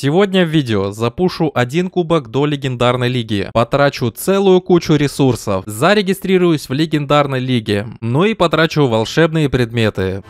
Сегодня в видео запушу один кубок до легендарной лиги, потрачу целую кучу ресурсов, зарегистрируюсь в легендарной лиге, ну и потрачу волшебные предметы.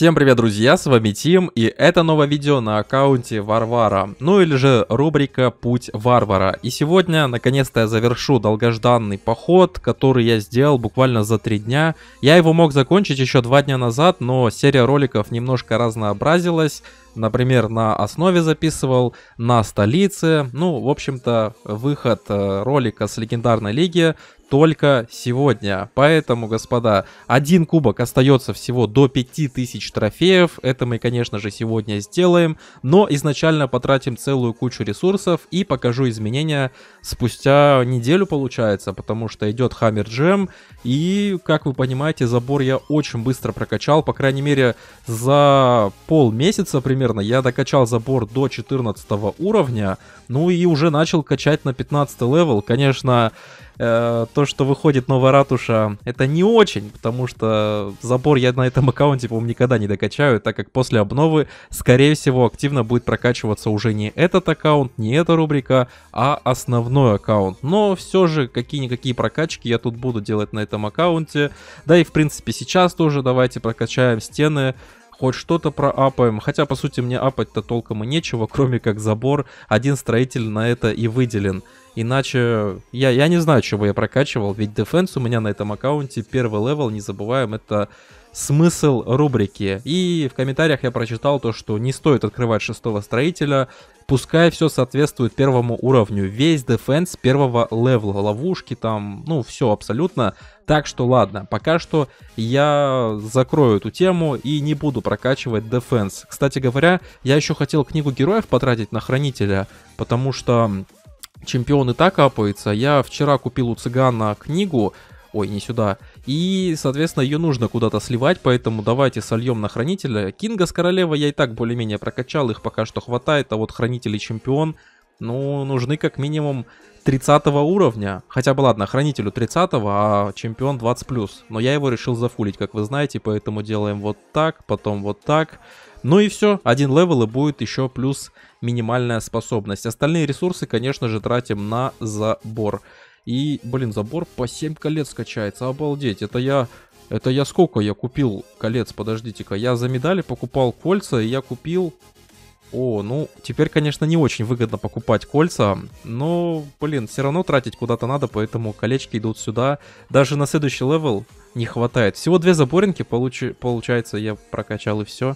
Всем привет, друзья, с вами Тим, и это новое видео на аккаунте Варвара, ну или же рубрика «Путь Варвара». И сегодня, наконец-то, я завершу долгожданный поход, который я сделал буквально за три дня. Я его мог закончить еще два дня назад, но серия роликов немножко разнообразилась, например, на основе записывал, на столице. Ну, в общем-то, выход э, ролика с легендарной лиги только сегодня. Поэтому, господа, один кубок остается всего до 5000 трофеев. Это мы, конечно же, сегодня сделаем. Но изначально потратим целую кучу ресурсов и покажу изменения спустя неделю, получается. Потому что идет Хаммер Джем. И, как вы понимаете, забор я очень быстро прокачал. По крайней мере, за полмесяца примерно примерно. Я докачал забор до 14 уровня, ну и уже начал качать на 15 левел. Конечно, э, то, что выходит новая ратуша, это не очень, потому что забор я на этом аккаунте, по-моему, никогда не докачаю, так как после обновы, скорее всего, активно будет прокачиваться уже не этот аккаунт, не эта рубрика, а основной аккаунт. Но все же, какие-никакие прокачки я тут буду делать на этом аккаунте. Да и, в принципе, сейчас тоже давайте прокачаем стены, хоть что-то про проапаем. Хотя, по сути, мне апать-то толком и нечего, кроме как забор. Один строитель на это и выделен. Иначе я, я не знаю, чего я прокачивал, ведь Defense у меня на этом аккаунте первый левел, не забываем, это смысл рубрики. И в комментариях я прочитал то, что не стоит открывать шестого строителя, пускай все соответствует первому уровню. Весь дефенс первого левела, ловушки там, ну все абсолютно. Так что ладно, пока что я закрою эту тему и не буду прокачивать дефенс. Кстати говоря, я еще хотел книгу героев потратить на хранителя, потому что чемпион и так апается. Я вчера купил у цыгана книгу, ой, не сюда, и, соответственно, ее нужно куда-то сливать, поэтому давайте сольем на хранителя. Кинга с королева я и так более-менее прокачал, их пока что хватает, а вот хранитель и чемпион ну, нужны как минимум 30 уровня. Хотя бы ладно, хранителю 30, а чемпион 20+. Но я его решил зафулить, как вы знаете, поэтому делаем вот так, потом вот так. Ну и все, один левел и будет еще плюс минимальная способность. Остальные ресурсы, конечно же, тратим на забор. И, блин, забор по 7 колец качается, обалдеть. Это я... Это я сколько я купил колец? Подождите-ка, я за медали покупал кольца, и я купил о, ну, теперь, конечно, не очень выгодно покупать кольца, но, блин, все равно тратить куда-то надо, поэтому колечки идут сюда. Даже на следующий левел не хватает. Всего две заборинки, получи, получается, я прокачал и все.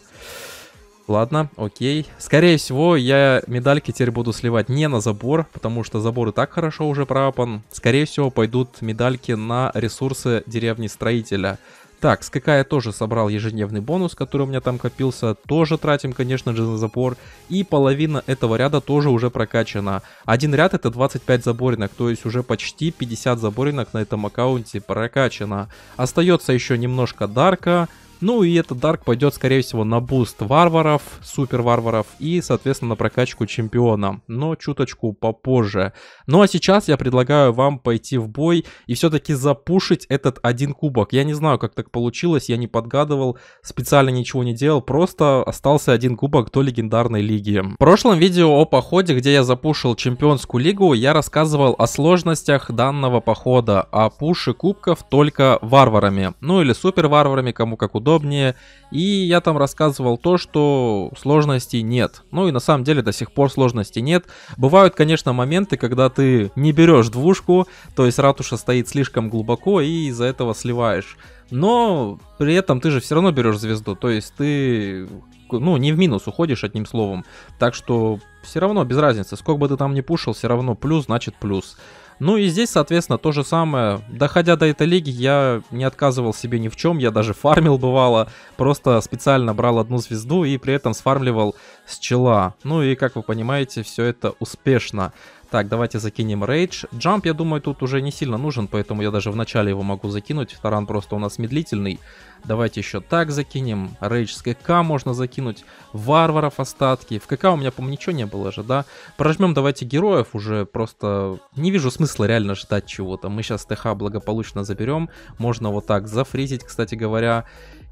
Ладно, окей. Скорее всего, я медальки теперь буду сливать не на забор, потому что забор и так хорошо уже пропан. Скорее всего, пойдут медальки на ресурсы деревни строителя. Так, с КК я тоже собрал ежедневный бонус, который у меня там копился. Тоже тратим, конечно же, на запор. И половина этого ряда тоже уже прокачана. Один ряд это 25 заборинок, то есть уже почти 50 заборинок на этом аккаунте прокачано. Остается еще немножко дарка. Ну и этот дарк пойдет, скорее всего, на буст варваров, супер варваров и, соответственно, на прокачку чемпиона, но чуточку попозже. Ну а сейчас я предлагаю вам пойти в бой и все-таки запушить этот один кубок. Я не знаю, как так получилось, я не подгадывал, специально ничего не делал, просто остался один кубок до легендарной лиги. В прошлом видео о походе, где я запушил чемпионскую лигу, я рассказывал о сложностях данного похода, о пуше кубков только варварами, ну или супер варварами, кому как удобно подробнее. И я там рассказывал то, что сложностей нет. Ну и на самом деле до сих пор сложностей нет. Бывают, конечно, моменты, когда ты не берешь двушку, то есть ратуша стоит слишком глубоко и из-за этого сливаешь. Но при этом ты же все равно берешь звезду, то есть ты ну, не в минус уходишь, одним словом. Так что все равно без разницы, сколько бы ты там не пушил, все равно плюс значит плюс. Ну и здесь, соответственно, то же самое. Доходя до этой лиги, я не отказывал себе ни в чем, я даже фармил бывало, просто специально брал одну звезду и при этом сфармливал с чела. Ну и, как вы понимаете, все это успешно. Так, давайте закинем рейдж. Джамп, я думаю, тут уже не сильно нужен, поэтому я даже в начале его могу закинуть. Таран просто у нас медлительный. Давайте еще так закинем. Рейдж с КК можно закинуть. Варваров остатки. В КК у меня, по-моему, ничего не было же, да? Прожмем давайте героев уже. Просто не вижу смысла реально ждать чего-то. Мы сейчас ТХ благополучно заберем. Можно вот так зафризить, кстати говоря.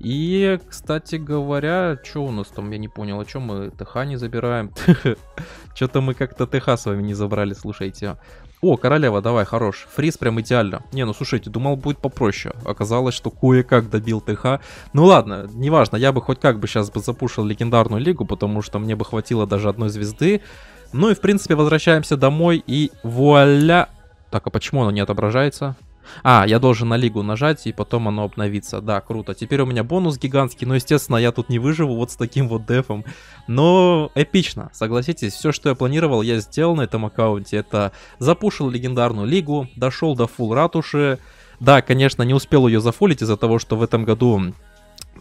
И, кстати говоря, что у нас там, я не понял, о чем мы ТХ не забираем? Что-то мы как-то ТХ с вами не забрали, слушайте. О, королева, давай, хорош. Фриз прям идеально. Не, ну слушайте, думал будет попроще. Оказалось, что кое-как добил ТХ. Ну ладно, неважно, я бы хоть как бы сейчас бы запушил легендарную лигу, потому что мне бы хватило даже одной звезды. Ну и в принципе возвращаемся домой и вуаля. Так, а почему она не отображается? А, я должен на лигу нажать, и потом оно обновится. Да, круто. Теперь у меня бонус гигантский, но, естественно, я тут не выживу вот с таким вот дефом. Но эпично, согласитесь. Все, что я планировал, я сделал на этом аккаунте. Это запушил легендарную лигу, дошел до фул ратуши. Да, конечно, не успел ее зафулить из-за того, что в этом году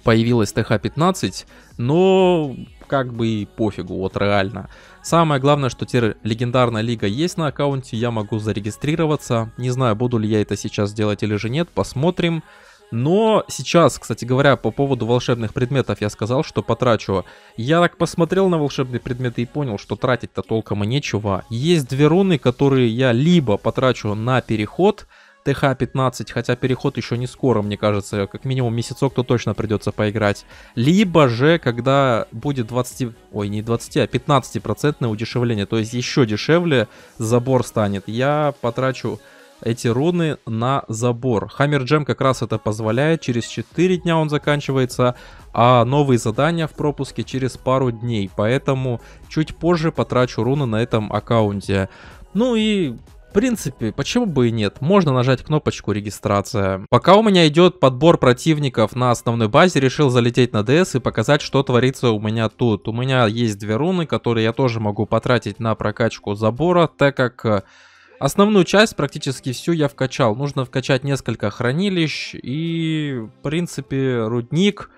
появилась ТХ-15, но как бы и пофигу, вот реально. Самое главное, что теперь легендарная лига есть на аккаунте, я могу зарегистрироваться. Не знаю, буду ли я это сейчас делать или же нет, посмотрим. Но сейчас, кстати говоря, по поводу волшебных предметов я сказал, что потрачу. Я так посмотрел на волшебные предметы и понял, что тратить-то толком и нечего. Есть две руны, которые я либо потрачу на переход, ТХ-15, хотя переход еще не скоро, мне кажется, как минимум месяцок, то точно придется поиграть. Либо же, когда будет 20, ой, не 20, а 15% удешевление, то есть еще дешевле забор станет. Я потрачу эти руны на забор. Хаммер Джем как раз это позволяет, через 4 дня он заканчивается, а новые задания в пропуске через пару дней, поэтому чуть позже потрачу руны на этом аккаунте. Ну и в принципе, почему бы и нет, можно нажать кнопочку регистрация. Пока у меня идет подбор противников на основной базе, решил залететь на ДС и показать, что творится у меня тут. У меня есть две руны, которые я тоже могу потратить на прокачку забора, так как... Э, основную часть, практически всю, я вкачал. Нужно вкачать несколько хранилищ и, в принципе, рудник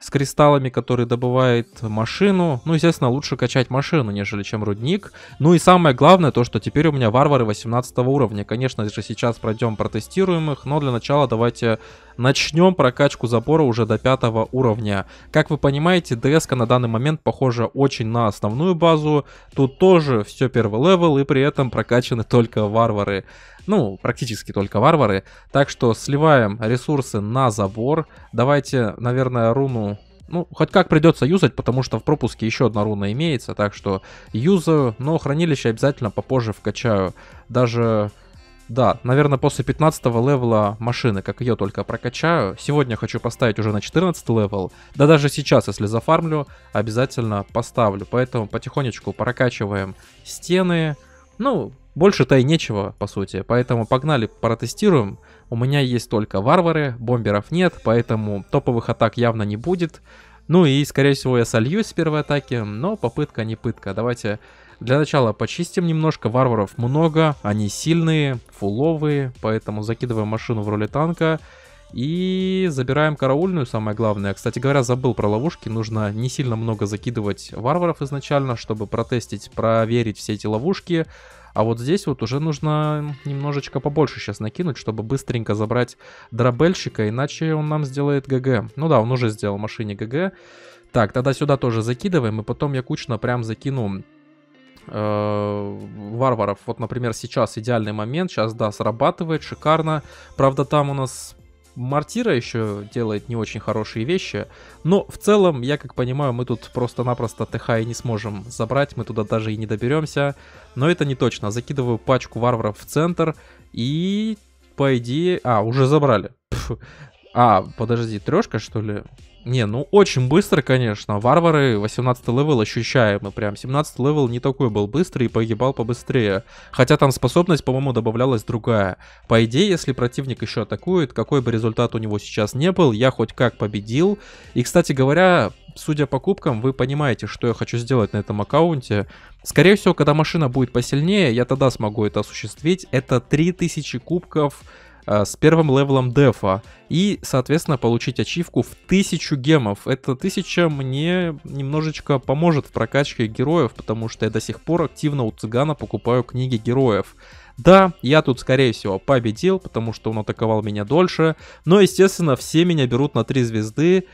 с кристаллами, который добывает машину. Ну, естественно, лучше качать машину, нежели чем рудник. Ну и самое главное, то, что теперь у меня варвары 18 уровня. Конечно же, сейчас пройдем протестируем их, но для начала давайте Начнем прокачку запора уже до пятого уровня. Как вы понимаете, дс на данный момент похожа очень на основную базу. Тут тоже все первый левел и при этом прокачаны только варвары. Ну, практически только варвары. Так что сливаем ресурсы на забор. Давайте, наверное, руну ну, хоть как придется юзать, потому что в пропуске еще одна руна имеется, так что юзаю, но хранилище обязательно попозже вкачаю. Даже да, наверное, после 15 левела машины, как ее только прокачаю. Сегодня хочу поставить уже на 14 левел. Да даже сейчас, если зафармлю, обязательно поставлю. Поэтому потихонечку прокачиваем стены. Ну, больше-то и нечего, по сути. Поэтому погнали, протестируем. У меня есть только варвары, бомберов нет, поэтому топовых атак явно не будет. Ну и, скорее всего, я сольюсь с первой атаки, но попытка не пытка. Давайте для начала почистим немножко, варваров много, они сильные, фуловые, поэтому закидываем машину в роли танка. И забираем караульную, самое главное. Кстати говоря, забыл про ловушки. Нужно не сильно много закидывать варваров изначально, чтобы протестить, проверить все эти ловушки. А вот здесь вот уже нужно немножечко побольше сейчас накинуть, чтобы быстренько забрать дробельщика, иначе он нам сделает ГГ. Ну да, он уже сделал машине ГГ. Так, тогда сюда тоже закидываем, и потом я кучно прям закину Э, варваров. Вот, например, сейчас идеальный момент, сейчас, да, срабатывает шикарно. Правда, там у нас Мартира еще делает не очень хорошие вещи, но в целом, я как понимаю, мы тут просто-напросто ТХ и не сможем забрать, мы туда даже и не доберемся, но это не точно. Закидываю пачку варваров в центр и по идее... А, уже забрали. Пф. А, подожди, трешка что ли? Не, ну очень быстро, конечно. Варвары 18 левел ощущаемый прям. 17 левел не такой был быстрый и погибал побыстрее. Хотя там способность, по-моему, добавлялась другая. По идее, если противник еще атакует, какой бы результат у него сейчас не был, я хоть как победил. И, кстати говоря, судя по кубкам, вы понимаете, что я хочу сделать на этом аккаунте. Скорее всего, когда машина будет посильнее, я тогда смогу это осуществить. Это 3000 кубков Э, с первым левелом дефа и, соответственно, получить ачивку в 1000 гемов. Это 1000 мне немножечко поможет в прокачке героев, потому что я до сих пор активно у цыгана покупаю книги героев. Да, я тут, скорее всего, победил, потому что он атаковал меня дольше, но, естественно, все меня берут на 3 звезды,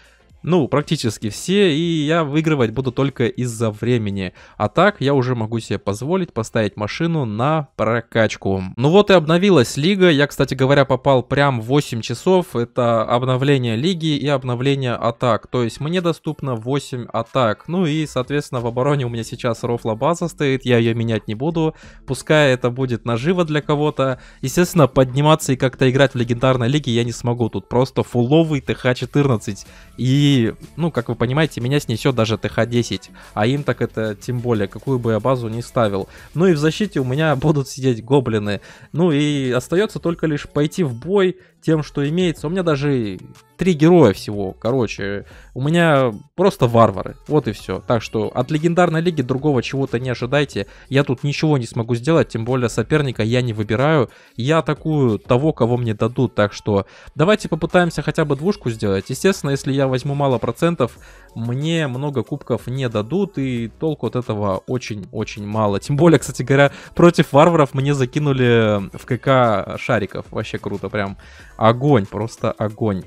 ну, практически все, и я выигрывать буду только из-за времени. А так, я уже могу себе позволить поставить машину на прокачку. Ну вот и обновилась лига. Я, кстати говоря, попал прям 8 часов. Это обновление лиги и обновление атак. То есть мне доступно 8 атак. Ну и, соответственно, в обороне у меня сейчас рофла база стоит. Я ее менять не буду. Пускай это будет наживо для кого-то. Естественно, подниматься и как-то играть в легендарной лиге я не смогу. Тут просто фуловый ТХ-14. И ну, как вы понимаете, меня снесет даже ТХ-10, а им так это тем более, какую бы я базу не ставил. Ну и в защите у меня будут сидеть гоблины. Ну и остается только лишь пойти в бой, тем, что имеется. У меня даже три героя всего, короче. У меня просто варвары, вот и все. Так что от легендарной лиги другого чего-то не ожидайте. Я тут ничего не смогу сделать, тем более соперника я не выбираю. Я атакую того, кого мне дадут, так что давайте попытаемся хотя бы двушку сделать. Естественно, если я возьму мало процентов, мне много кубков не дадут, и толку от этого очень-очень мало. Тем более, кстати говоря, против варваров мне закинули э, в КК шариков, вообще круто прям огонь, просто огонь.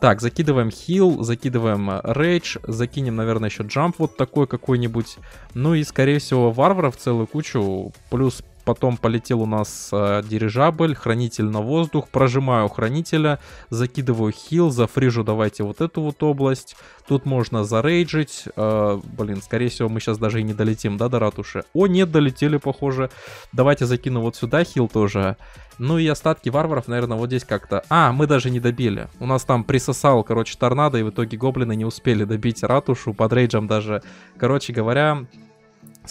Так, закидываем хил, закидываем э, рейдж, закинем, наверное, еще джамп вот такой какой-нибудь. Ну и, скорее всего, варваров целую кучу, плюс потом полетел у нас э, дирижабль, хранитель на воздух, прожимаю хранителя, закидываю хил, зафрижу давайте вот эту вот область, тут можно зарейджить, э, блин, скорее всего мы сейчас даже и не долетим, да, до ратуши? О, нет, долетели, похоже, давайте закину вот сюда хил тоже, ну и остатки варваров, наверное, вот здесь как-то... А, мы даже не добили. У нас там присосал, короче, торнадо, и в итоге гоблины не успели добить ратушу под рейджем даже. Короче говоря,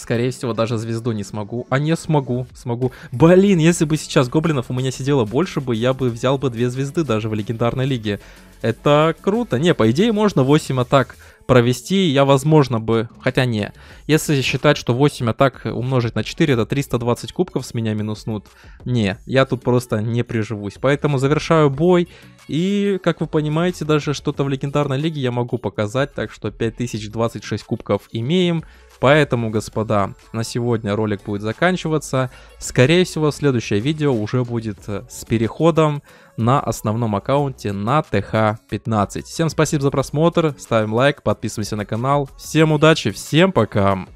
Скорее всего, даже звезду не смогу. А не смогу, смогу. Блин, если бы сейчас гоблинов у меня сидело больше бы, я бы взял бы две звезды даже в легендарной лиге. Это круто. Не, по идее, можно 8 атак провести, я, возможно, бы... Хотя не. Если считать, что 8 атак умножить на 4, это 320 кубков с меня минуснут. Не, я тут просто не приживусь. Поэтому завершаю бой. И, как вы понимаете, даже что-то в легендарной лиге я могу показать. Так что 5026 кубков имеем. Поэтому, господа, на сегодня ролик будет заканчиваться. Скорее всего, следующее видео уже будет э, с переходом на основном аккаунте на ТХ-15. Всем спасибо за просмотр, ставим лайк, подписываемся на канал. Всем удачи, всем пока!